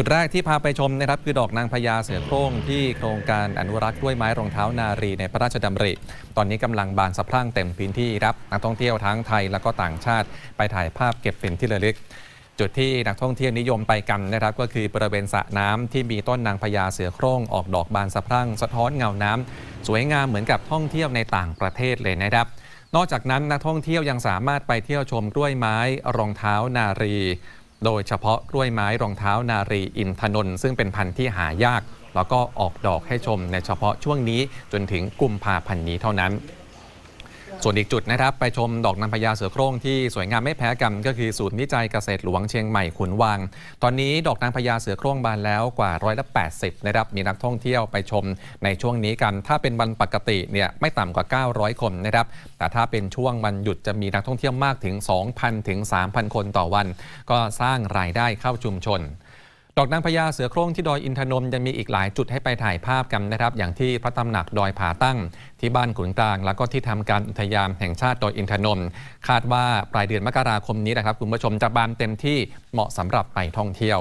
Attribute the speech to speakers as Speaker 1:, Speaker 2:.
Speaker 1: จุดแรกที่พาไปชมนะครับคือดอกนางพญาเสือโคร่งที่โครงการอนุรักษ์ด้วยไม้รองเท้านารีในพระราชดำริ ตอนนี้กำลังบานสะพรั่งเต็มพื้นที่ รับนักท่องเที่ยวทั้งไทยและก็ต่างชาติไปถ่ายภาพเก็บเป็นที่ระลึก จุดที่นักท่องเที่ยวนิยมไปกันนะครับ ก็คือบริเวณสระน้ำที่มีต้นนางพญาเสือโคร่งออกดอกบานสะพรั่ง สะท้อนเงาน้ำ สวยงามเหมือนกับท่องเที่ยวในต่างประเทศเลยนะครับ นอกจากนั้นนักท่องเที่ยวยังสามารถไปเที่ยวชมกล้วยไม้รองเท้านารีโดยเฉพาะกล้วยไม้รองเท้านารีอินทนนท์ซึ่งเป็นพันธุ์ที่หายาก แล้วก็ออกดอกให้ชมในเฉพาะช่วงนี้จนถึงกุมภาพันธ์นี้เท่านั้นส่วนอีกจุดนะครับไปชมดอกนางพญาเสือโคร่งที่สวยงามไม่แพ้กันก็คือศูนย์วิจัยเกษตรหลวงเชียงใหม่ขุนวางตอนนี้ดอกนางพญาเสือโคร่งบานแล้วกว่าร้อยละแปดสิบนะครับมีนักท่องเที่ยวไปชม ในช่วงนี้กันถ้าเป็นวันปกติเนี่ยไม่ต่ำกว่า 900 คนนะครับแต่ถ้าเป็นช่วงวันหยุดจะมีนักท่องเที่ยวมากถึง 2,000 ถึง 3,000 คนต่อวัน ก็สร้างรายได้เข้าชุมชนดอกนางพญาเสือโคร่งที่ดอยอินทนนท์ยังมีอีกหลายจุดให้ไปถ่ายภาพกันนะครับ อย่างที่พระตำหนักดอยผาตั้งที่บ้านขุนกลาง แล้วก็ที่ทำการอุทยานแห่งชาติดอยอินทนนท์คาดว่าปลายเดือนมกราคมนี้นะครับคุณผู้ชมจะบานเต็มที่เหมาะสำหรับไปท่องเที่ยว